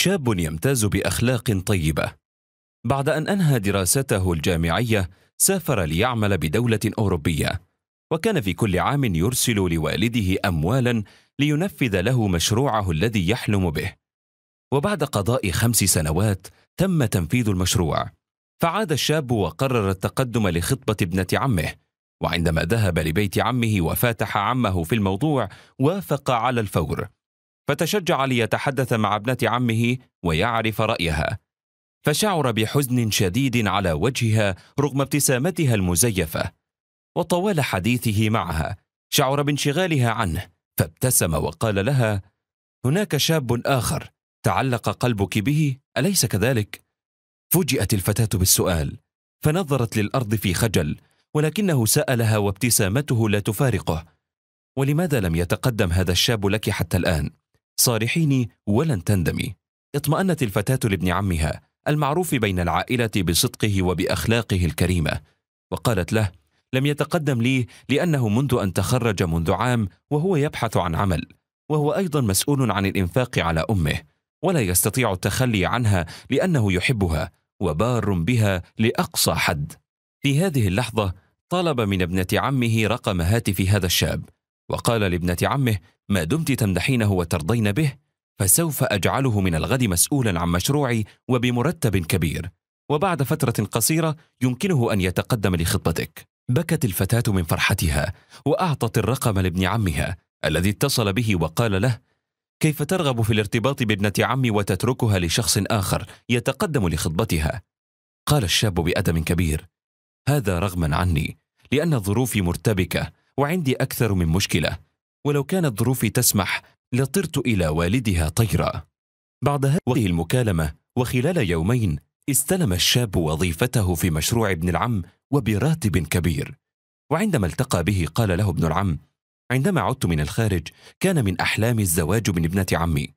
شاب يمتاز باخلاق طيبه بعد ان انهى دراسته الجامعيه سافر ليعمل بدوله اوروبيه وكان في كل عام يرسل لوالده اموالا لينفذ له مشروعه الذي يحلم به وبعد قضاء خمس سنوات تم تنفيذ المشروع فعاد الشاب وقرر التقدم لخطبه ابنه عمه وعندما ذهب لبيت عمه وفاتح عمه في الموضوع وافق على الفور فتشجع ليتحدث مع ابنة عمه ويعرف رأيها فشعر بحزن شديد على وجهها رغم ابتسامتها المزيفة وطوال حديثه معها شعر بانشغالها عنه فابتسم وقال لها هناك شاب آخر تعلق قلبك به أليس كذلك؟ فوجئت الفتاة بالسؤال فنظرت للأرض في خجل ولكنه سألها وابتسامته لا تفارقه ولماذا لم يتقدم هذا الشاب لك حتى الآن؟ صارحيني ولن تندمي اطمأنت الفتاة لابن عمها المعروف بين العائلة بصدقه وبأخلاقه الكريمة وقالت له لم يتقدم لي لأنه منذ أن تخرج منذ عام وهو يبحث عن عمل وهو أيضا مسؤول عن الإنفاق على أمه ولا يستطيع التخلي عنها لأنه يحبها وبار بها لأقصى حد في هذه اللحظة طلب من ابنة عمه رقم هاتف هذا الشاب وقال لابنة عمه ما دمت تمدحينه وترضين به فسوف أجعله من الغد مسؤولا عن مشروعي وبمرتب كبير وبعد فترة قصيرة يمكنه أن يتقدم لخطبتك بكت الفتاة من فرحتها وأعطت الرقم لابن عمها الذي اتصل به وقال له كيف ترغب في الارتباط بابنة عمي وتتركها لشخص آخر يتقدم لخطبتها؟ قال الشاب بأدب كبير هذا رغما عني لأن ظروفي مرتبكة وعندي أكثر من مشكلة ولو كانت ظروفي تسمح لطرت إلى والدها طيرا بعد هذه المكالمة وخلال يومين استلم الشاب وظيفته في مشروع ابن العم وبراتب كبير وعندما التقى به قال له ابن العم عندما عدت من الخارج كان من أحلامي الزواج من ابنة عمي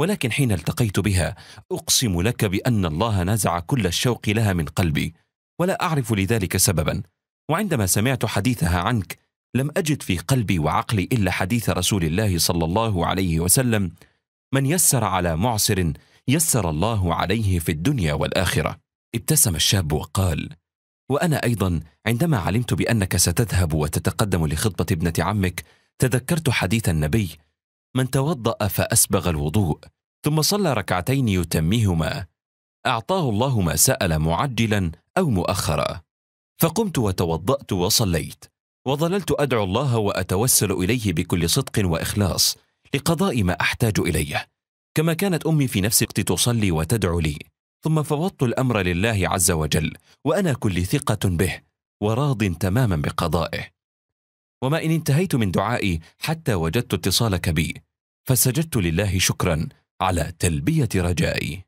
ولكن حين التقيت بها أقسم لك بأن الله نزع كل الشوق لها من قلبي ولا أعرف لذلك سببا وعندما سمعت حديثها عنك لم أجد في قلبي وعقلي إلا حديث رسول الله صلى الله عليه وسلم من يسر على معسر يسر الله عليه في الدنيا والآخرة ابتسم الشاب وقال وأنا أيضا عندما علمت بأنك ستذهب وتتقدم لخطبة ابنة عمك تذكرت حديث النبي من توضأ فأسبغ الوضوء ثم صلى ركعتين يتمهما أعطاه الله ما سأل معجلا أو مؤخرا فقمت وتوضأت وصليت وظللت أدعو الله وأتوسل إليه بكل صدق وإخلاص لقضاء ما أحتاج إليه كما كانت أمي في نفس الوقت تصلي وتدعو لي ثم فوضت الأمر لله عز وجل وأنا كل ثقة به وراض تماما بقضائه وما إن انتهيت من دعائي حتى وجدت اتصالك بي فسجدت لله شكرا على تلبية رجائي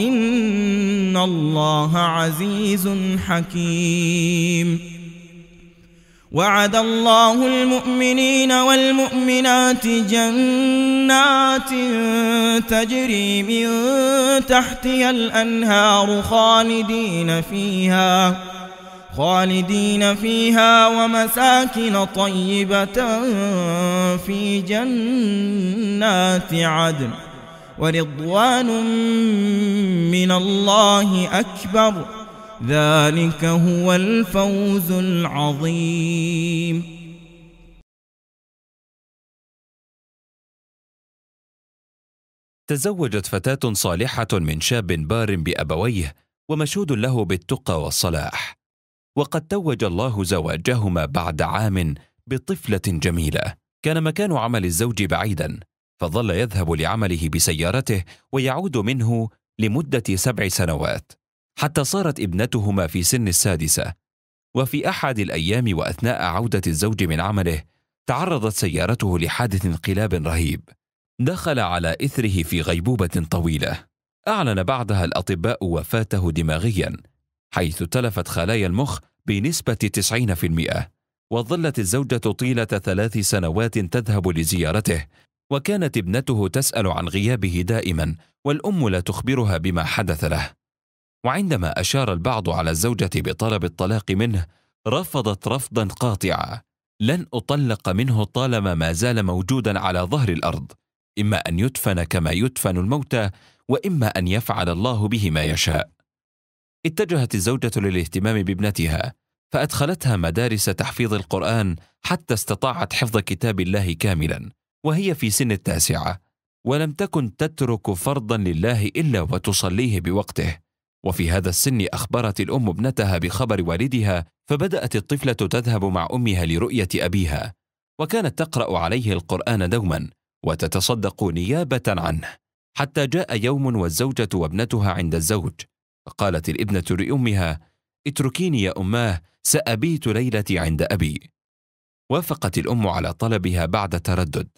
إن الله عزيز حكيم وعد الله المؤمنين والمؤمنات جنات تجري من تحتها الأنهار خالدين فيها خالدين فيها ومساكن طيبة في جنات عدن ورضوان من الله أكبر ذلك هو الفوز العظيم تزوجت فتاة صالحة من شاب بار بأبويه ومشهود له بالتقى والصلاح وقد توج الله زواجهما بعد عام بطفلة جميلة كان مكان عمل الزوج بعيدا فظل يذهب لعمله بسيارته ويعود منه لمدة سبع سنوات حتى صارت ابنتهما في سن السادسة وفي أحد الأيام وأثناء عودة الزوج من عمله تعرضت سيارته لحادث انقلاب رهيب دخل على إثره في غيبوبة طويلة أعلن بعدها الأطباء وفاته دماغيا حيث تلفت خلايا المخ بنسبة 90% وظلت الزوجة طيلة ثلاث سنوات تذهب لزيارته وكانت ابنته تسال عن غيابه دائما والام لا تخبرها بما حدث له وعندما اشار البعض على الزوجه بطلب الطلاق منه رفضت رفضا قاطعا لن اطلق منه طالما ما زال موجودا على ظهر الارض اما ان يدفن كما يدفن الموتى واما ان يفعل الله به ما يشاء اتجهت الزوجه للاهتمام بابنتها فادخلتها مدارس تحفيظ القران حتى استطاعت حفظ كتاب الله كاملا وهي في سن التاسعة ولم تكن تترك فرضا لله إلا وتصليه بوقته وفي هذا السن أخبرت الأم ابنتها بخبر والدها فبدأت الطفلة تذهب مع أمها لرؤية أبيها وكانت تقرأ عليه القرآن دوما وتتصدق نيابة عنه حتى جاء يوم والزوجة وابنتها عند الزوج فقالت الابنة لأمها اتركيني يا أماه سأبيت ليلتي عند أبي وافقت الأم على طلبها بعد تردد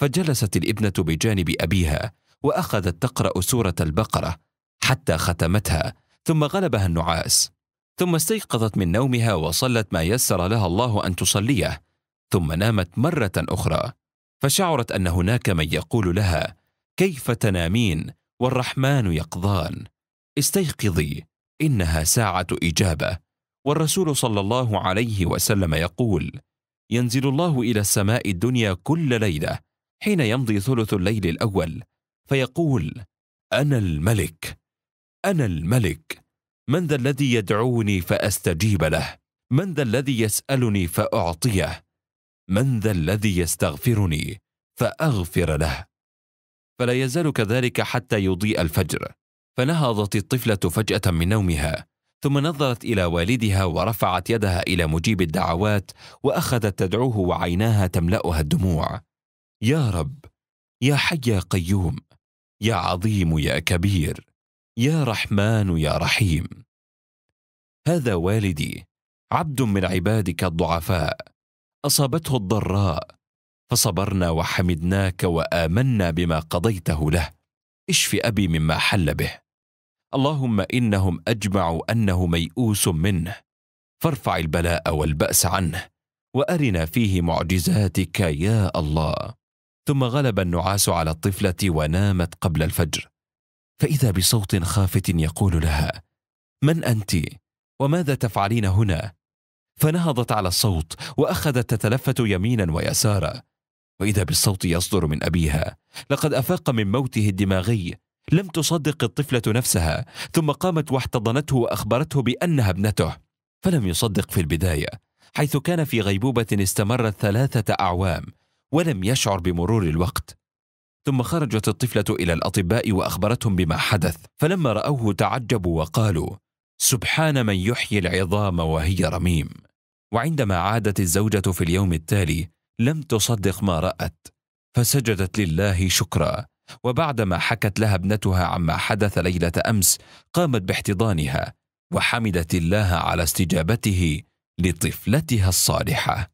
فجلست الابنه بجانب ابيها واخذت تقرا سوره البقره حتى ختمتها ثم غلبها النعاس ثم استيقظت من نومها وصلت ما يسر لها الله ان تصليه ثم نامت مره اخرى فشعرت ان هناك من يقول لها كيف تنامين والرحمن يقضان استيقظي انها ساعه اجابه والرسول صلى الله عليه وسلم يقول ينزل الله الى السماء الدنيا كل ليله حين يمضي ثلث الليل الاول فيقول انا الملك انا الملك من ذا الذي يدعوني فاستجيب له من ذا الذي يسالني فاعطيه من ذا الذي يستغفرني فاغفر له فلا يزال كذلك حتى يضيء الفجر فنهضت الطفله فجاه من نومها ثم نظرت الى والدها ورفعت يدها الى مجيب الدعوات واخذت تدعوه وعيناها تملاها الدموع يا رب يا حي يا قيوم يا عظيم يا كبير يا رحمن يا رحيم هذا والدي عبد من عبادك الضعفاء اصابته الضراء فصبرنا وحمدناك وامنا بما قضيته له اشف ابي مما حل به اللهم انهم اجمعوا انه ميؤوس منه فارفع البلاء والباس عنه وارنا فيه معجزاتك يا الله ثم غلب النعاس على الطفله ونامت قبل الفجر فاذا بصوت خافت يقول لها من انت وماذا تفعلين هنا فنهضت على الصوت واخذت تتلفت يمينا ويسارا واذا بالصوت يصدر من ابيها لقد افاق من موته الدماغي لم تصدق الطفله نفسها ثم قامت واحتضنته واخبرته بانها ابنته فلم يصدق في البدايه حيث كان في غيبوبه استمرت ثلاثه اعوام ولم يشعر بمرور الوقت ثم خرجت الطفلة إلى الأطباء وأخبرتهم بما حدث فلما رأوه تعجبوا وقالوا سبحان من يحيي العظام وهي رميم وعندما عادت الزوجة في اليوم التالي لم تصدق ما رأت فسجدت لله شكرا وبعدما حكت لها ابنتها عما حدث ليلة أمس قامت باحتضانها وحمدت الله على استجابته لطفلتها الصالحه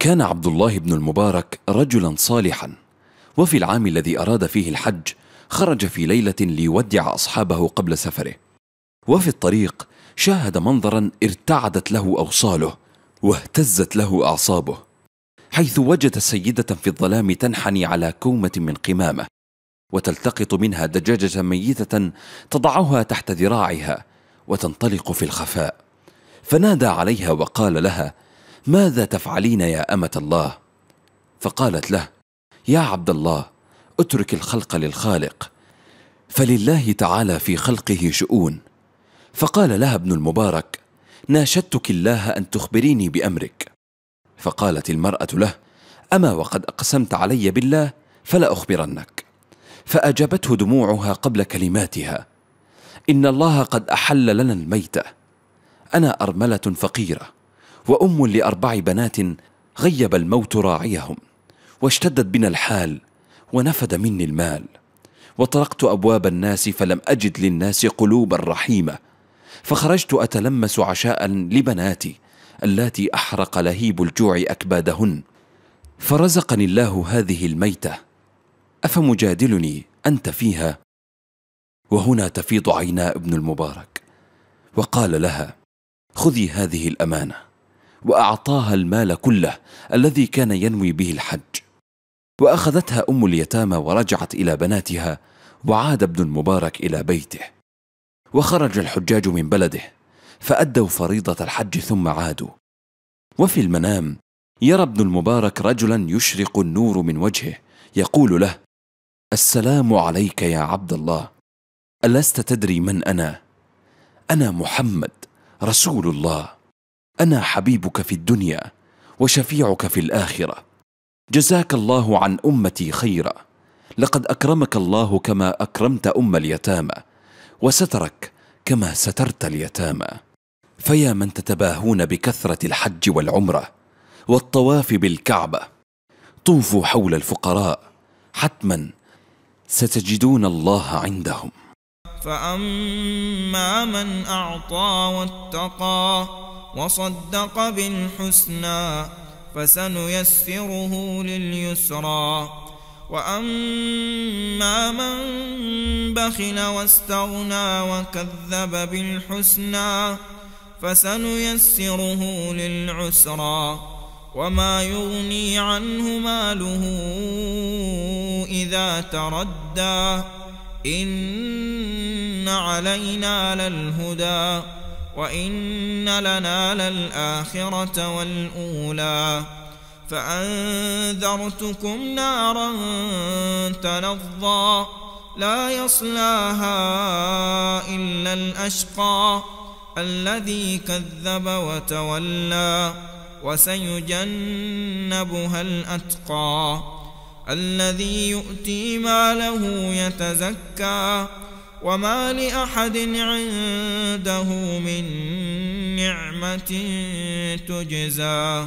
كان عبد الله بن المبارك رجلا صالحا وفي العام الذي أراد فيه الحج خرج في ليلة ليودع أصحابه قبل سفره وفي الطريق شاهد منظرا ارتعدت له أوصاله واهتزت له أعصابه حيث وجد سيدة في الظلام تنحني على كومة من قمامة وتلتقط منها دجاجة ميتة تضعها تحت ذراعها وتنطلق في الخفاء فنادى عليها وقال لها ماذا تفعلين يا امه الله فقالت له يا عبد الله اترك الخلق للخالق فلله تعالى في خلقه شؤون فقال لها ابن المبارك ناشدتك الله ان تخبريني بامرك فقالت المراه له اما وقد اقسمت علي بالله فلا اخبرنك فاجابته دموعها قبل كلماتها ان الله قد احل لنا الميته انا ارمله فقيره وام لاربع بنات غيب الموت راعيهم واشتدت بنا الحال ونفد مني المال وطرقت ابواب الناس فلم اجد للناس قلوبا رحيمه فخرجت اتلمس عشاء لبناتي اللاتي احرق لهيب الجوع اكبادهن فرزقني الله هذه الميته افمجادلني انت فيها وهنا تفيض عينا ابن المبارك وقال لها خذي هذه الامانه واعطاها المال كله الذي كان ينوي به الحج واخذتها ام اليتامى ورجعت الى بناتها وعاد ابن المبارك الى بيته وخرج الحجاج من بلده فادوا فريضه الحج ثم عادوا وفي المنام يرى ابن المبارك رجلا يشرق النور من وجهه يقول له السلام عليك يا عبد الله الست تدري من انا انا محمد رسول الله انا حبيبك في الدنيا وشفيعك في الاخره جزاك الله عن امتي خيرا لقد اكرمك الله كما اكرمت ام اليتامى وسترك كما سترت اليتامى فيا من تتباهون بكثره الحج والعمره والطواف بالكعبه طوفوا حول الفقراء حتما ستجدون الله عندهم فاما من اعطى واتقى وصدق بالحسنى فسنيسره لليسرى وأما من بخل واستغنى وكذب بالحسنى فسنيسره للعسرى وما يغني عنه ماله إذا تردى إن علينا للهدى وإن لنا للآخرة والأولى فأنذرتكم نارا تلظى لا يصلاها إلا الأشقى الذي كذب وتولى وسيجنبها الأتقى الذي يؤتي ماله يتزكى وما لأحد عنده من نعمة تجزى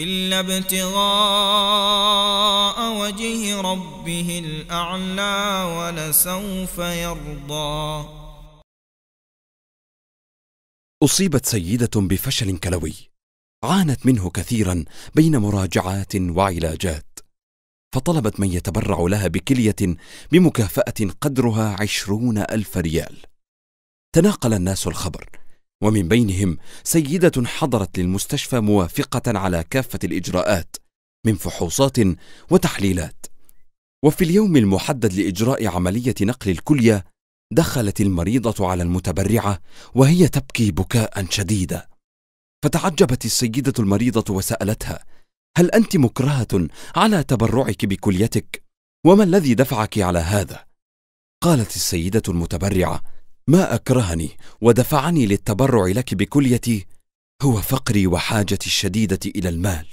إلا ابتغاء وجه ربه الأعلى ولسوف يرضى أصيبت سيدة بفشل كلوي عانت منه كثيرا بين مراجعات وعلاجات فطلبت من يتبرع لها بكلية بمكافأة قدرها عشرون ألف ريال تناقل الناس الخبر ومن بينهم سيدة حضرت للمستشفى موافقة على كافة الإجراءات من فحوصات وتحليلات وفي اليوم المحدد لإجراء عملية نقل الكلية دخلت المريضة على المتبرعة وهي تبكي بكاء شديدا فتعجبت السيدة المريضة وسألتها هل أنت مكرهة على تبرعك بكليتك؟ وما الذي دفعك على هذا؟ قالت السيدة المتبرعة: ما أكرهني ودفعني للتبرع لك بكليتي هو فقري وحاجتي الشديدة إلى المال.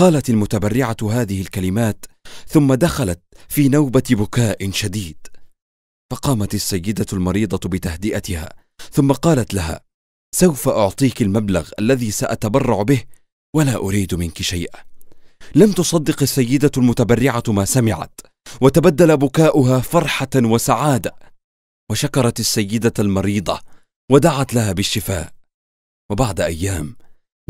قالت المتبرعة هذه الكلمات ثم دخلت في نوبة بكاء شديد. فقامت السيدة المريضة بتهدئتها ثم قالت لها: سوف أعطيك المبلغ الذي سأتبرع به ولا اريد منك شيئا لم تصدق السيده المتبرعه ما سمعت وتبدل بكاؤها فرحه وسعاده وشكرت السيده المريضه ودعت لها بالشفاء وبعد ايام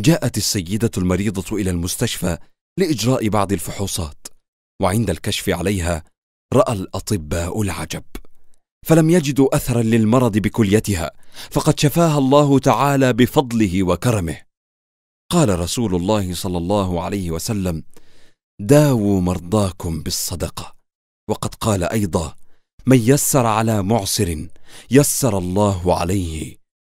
جاءت السيده المريضه الى المستشفى لاجراء بعض الفحوصات وعند الكشف عليها راى الاطباء العجب فلم يجدوا اثرا للمرض بكليتها فقد شفاها الله تعالى بفضله وكرمه قال رسول الله صلى الله عليه وسلم داووا مرضاكم بالصدقه وقد قال ايضا من يسر على معسر يسر الله عليه